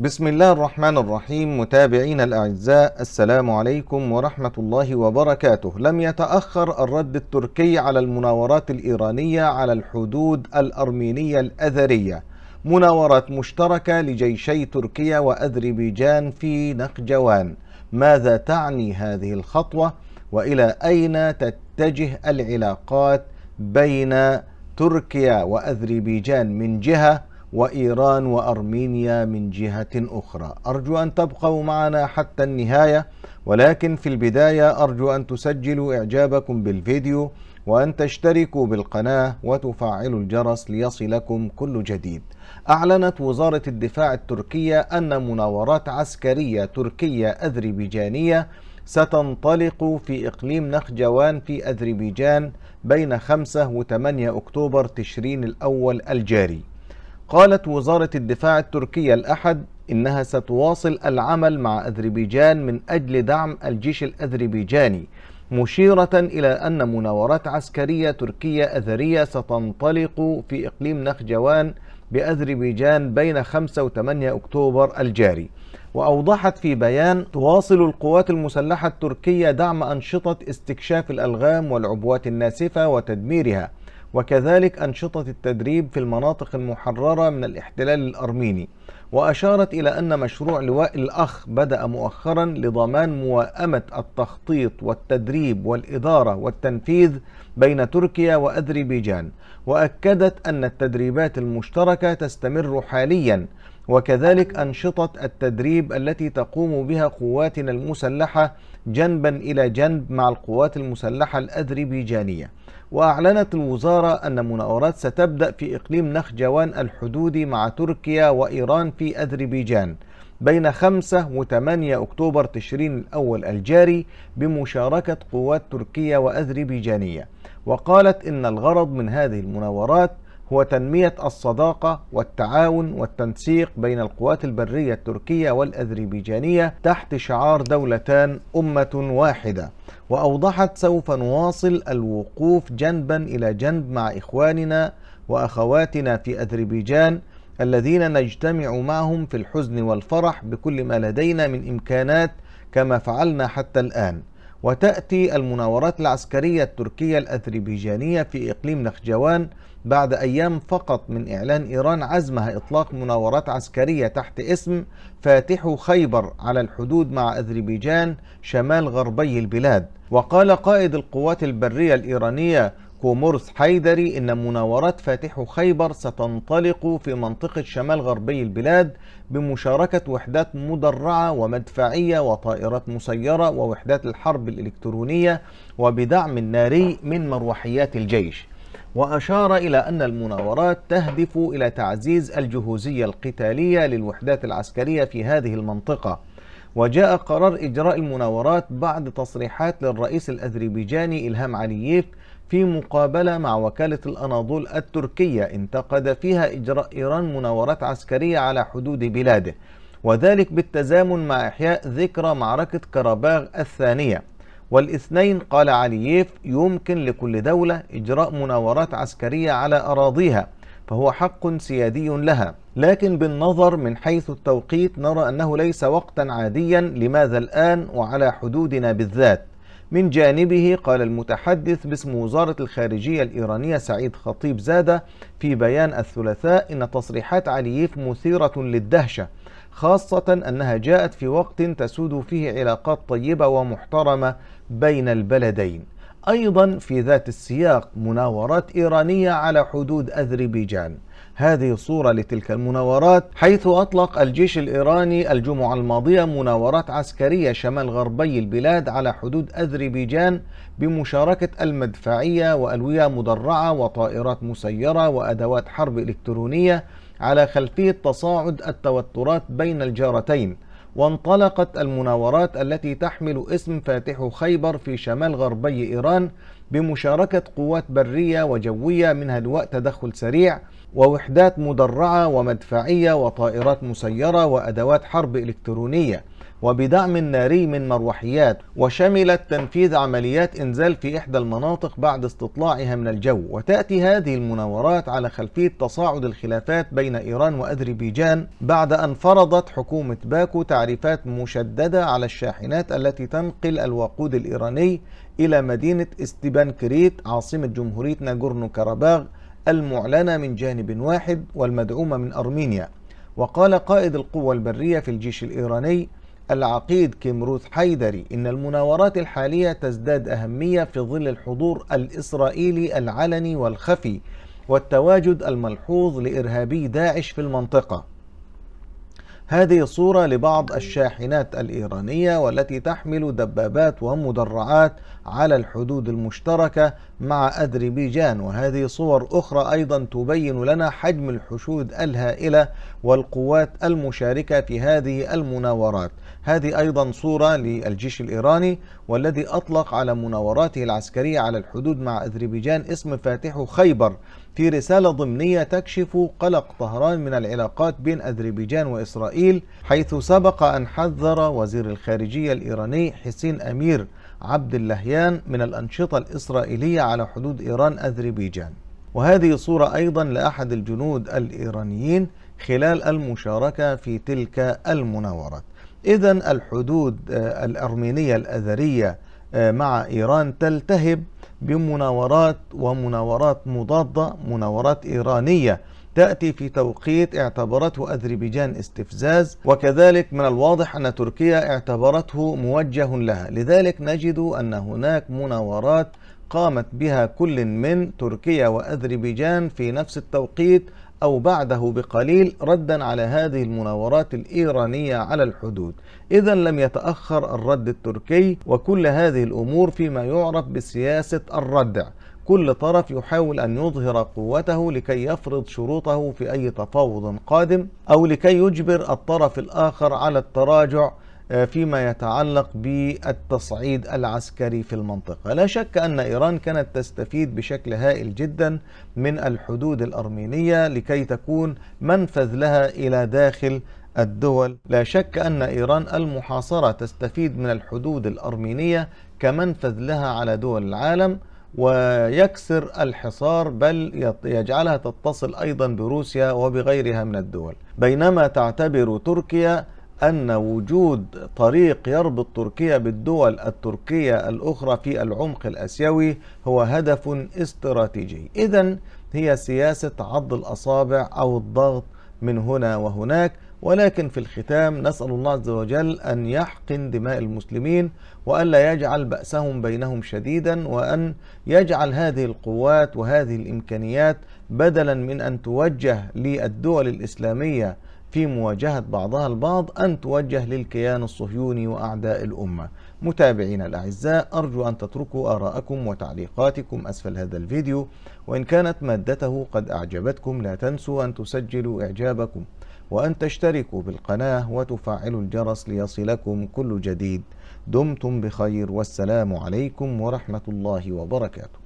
بسم الله الرحمن الرحيم متابعين الأعزاء السلام عليكم ورحمة الله وبركاته لم يتأخر الرد التركي على المناورات الإيرانية على الحدود الأرمينية الأذرية مناورات مشتركة لجيشي تركيا وأذربيجان في نخجوان ماذا تعني هذه الخطوة وإلى أين تتجه العلاقات بين تركيا وأذربيجان من جهة وإيران وأرمينيا من جهة أخرى أرجو أن تبقوا معنا حتى النهاية ولكن في البداية أرجو أن تسجلوا إعجابكم بالفيديو وأن تشتركوا بالقناة وتفعلوا الجرس ليصلكم كل جديد أعلنت وزارة الدفاع التركية أن مناورات عسكرية تركية أذربيجانية ستنطلق في إقليم نخجوان في أذربيجان بين 5 و 8 أكتوبر تشرين الأول الجاري قالت وزارة الدفاع التركية الأحد إنها ستواصل العمل مع أذربيجان من أجل دعم الجيش الأذربيجاني مشيرة إلى أن مناورات عسكرية تركية أذرية ستنطلق في إقليم نخجوان بأذربيجان بين 5 و 8 أكتوبر الجاري وأوضحت في بيان تواصل القوات المسلحة التركية دعم أنشطة استكشاف الألغام والعبوات الناسفة وتدميرها وكذلك أنشطة التدريب في المناطق المحررة من الاحتلال الأرميني وأشارت إلى أن مشروع لواء الأخ بدأ مؤخرا لضمان موائمة التخطيط والتدريب والإدارة والتنفيذ بين تركيا وأذربيجان وأكدت أن التدريبات المشتركة تستمر حاليا وكذلك أنشطة التدريب التي تقوم بها قواتنا المسلحة جنبا إلى جنب مع القوات المسلحة الأذربيجانية وأعلنت الوزارة أن مناورات ستبدأ في إقليم نخجوان الحدودي مع تركيا وإيران في أذربيجان بين 5 و8 أكتوبر تشرين الأول الجاري بمشاركة قوات تركية وأذربيجانية وقالت إن الغرض من هذه المناورات هو تنمية الصداقة والتعاون والتنسيق بين القوات البرية التركية والأذربيجانية تحت شعار دولتان أمة واحدة وأوضحت سوف نواصل الوقوف جنبا إلى جنب مع إخواننا وأخواتنا في أذربيجان الذين نجتمع معهم في الحزن والفرح بكل ما لدينا من إمكانات كما فعلنا حتى الآن وتأتي المناورات العسكرية التركية الأذربيجانية في إقليم نخجوان بعد أيام فقط من إعلان إيران عزمها إطلاق مناورات عسكرية تحت اسم فاتح خيبر على الحدود مع أذربيجان شمال غربي البلاد وقال قائد القوات البرية الإيرانية كومورس حيدري إن مناورات فاتح خيبر ستنطلق في منطقة شمال غربي البلاد بمشاركة وحدات مدرعة ومدفعية وطائرات مسيرة ووحدات الحرب الإلكترونية وبدعم ناري من مروحيات الجيش وأشار إلى أن المناورات تهدف إلى تعزيز الجهوزية القتالية للوحدات العسكرية في هذه المنطقة وجاء قرار إجراء المناورات بعد تصريحات للرئيس الأذربيجاني إلهام علييف في مقابلة مع وكالة الأناضول التركية انتقد فيها إجراء إيران مناورات عسكرية على حدود بلاده وذلك بالتزامن مع إحياء ذكرى معركة كرباغ الثانية والاثنين قال علييف يمكن لكل دولة إجراء مناورات عسكرية على أراضيها فهو حق سيادي لها لكن بالنظر من حيث التوقيت نرى أنه ليس وقتا عاديا لماذا الآن وعلى حدودنا بالذات من جانبه قال المتحدث باسم وزارة الخارجية الإيرانية سعيد خطيب زادة في بيان الثلاثاء إن تصريحات علييف مثيرة للدهشة خاصة أنها جاءت في وقت تسود فيه علاقات طيبة ومحترمة بين البلدين أيضا في ذات السياق مناورات إيرانية على حدود أذربيجان هذه صورة لتلك المناورات حيث أطلق الجيش الإيراني الجمعة الماضية مناورات عسكرية شمال غربي البلاد على حدود أذربيجان بمشاركة المدفعية وألوية مدرعة وطائرات مسيرة وأدوات حرب إلكترونية على خلفية تصاعد التوترات بين الجارتين وانطلقت المناورات التي تحمل اسم فاتح خيبر في شمال غربي إيران بمشاركة قوات برية وجوية منها لواء تدخل سريع ووحدات مدرعة ومدفعية وطائرات مسيرة وأدوات حرب إلكترونية وبدعم ناري من مروحيات وشملت تنفيذ عمليات إنزال في إحدى المناطق بعد استطلاعها من الجو وتأتي هذه المناورات على خلفية تصاعد الخلافات بين إيران وأذربيجان بعد أن فرضت حكومة باكو تعريفات مشددة على الشاحنات التي تنقل الوقود الإيراني إلى مدينة استبانكريت عاصمة جمهورية ناغورنو كاراباغ المعلنة من جانب واحد والمدعومة من أرمينيا وقال قائد القوة البرية في الجيش الإيراني العقيد كيمروث حيدري إن المناورات الحالية تزداد أهمية في ظل الحضور الإسرائيلي العلني والخفي والتواجد الملحوظ لإرهابي داعش في المنطقة هذه صورة لبعض الشاحنات الإيرانية والتي تحمل دبابات ومدرعات على الحدود المشتركة مع أذربيجان وهذه صور أخرى أيضا تبين لنا حجم الحشود الهائلة والقوات المشاركة في هذه المناورات هذه أيضا صورة للجيش الإيراني والذي أطلق على مناوراته العسكرية على الحدود مع أذربيجان اسم فاتح خيبر في رسالة ضمنية تكشف قلق طهران من العلاقات بين أذربيجان وإسرائيل إسرائيل حيث سبق أن حذر وزير الخارجية الإيراني حسين أمير عبد اللهيان من الأنشطة الإسرائيلية على حدود إيران أذربيجان وهذه صورة أيضا لأحد الجنود الإيرانيين خلال المشاركة في تلك المناورات إذا الحدود آه، الأرمينية الأذرية آه، مع إيران تلتهب بمناورات ومناورات مضادة مناورات إيرانية تأتي في توقيت اعتبرته أذربيجان استفزاز وكذلك من الواضح أن تركيا اعتبرته موجه لها لذلك نجد أن هناك مناورات قامت بها كل من تركيا وأذربيجان في نفس التوقيت أو بعده بقليل ردا على هذه المناورات الإيرانية على الحدود إذا لم يتأخر الرد التركي وكل هذه الأمور فيما يعرف بسياسة الردع كل طرف يحاول أن يظهر قوته لكي يفرض شروطه في أي تفاوض قادم أو لكي يجبر الطرف الآخر على التراجع آه، فيما يتعلق بالتصعيد العسكري في المنطقة لا شك أن إيران كانت تستفيد بشكل هائل جدا من الحدود الأرمينية لكي تكون منفذ لها إلى داخل الدول لا شك أن إيران المحاصرة تستفيد من الحدود الأرمينية كمنفذ لها على دول العالم ويكسر الحصار بل يجعلها تتصل ايضا بروسيا وبغيرها من الدول بينما تعتبر تركيا ان وجود طريق يربط تركيا بالدول التركيه الاخرى في العمق الاسيوي هو هدف استراتيجي اذا هي سياسه عض الاصابع او الضغط من هنا وهناك ولكن في الختام نسأل الله عز وجل أن يحقن دماء المسلمين وألا يجعل بأسهم بينهم شديدا وأن يجعل هذه القوات وهذه الإمكانيات بدلا من أن توجه للدول الإسلامية في مواجهة بعضها البعض أن توجه للكيان الصهيوني وأعداء الأمة متابعينا الأعزاء أرجو أن تتركوا آراءكم وتعليقاتكم أسفل هذا الفيديو وإن كانت مادته قد أعجبتكم لا تنسوا أن تسجلوا إعجابكم وأن تشتركوا بالقناة وتفعلوا الجرس ليصلكم كل جديد دمتم بخير والسلام عليكم ورحمة الله وبركاته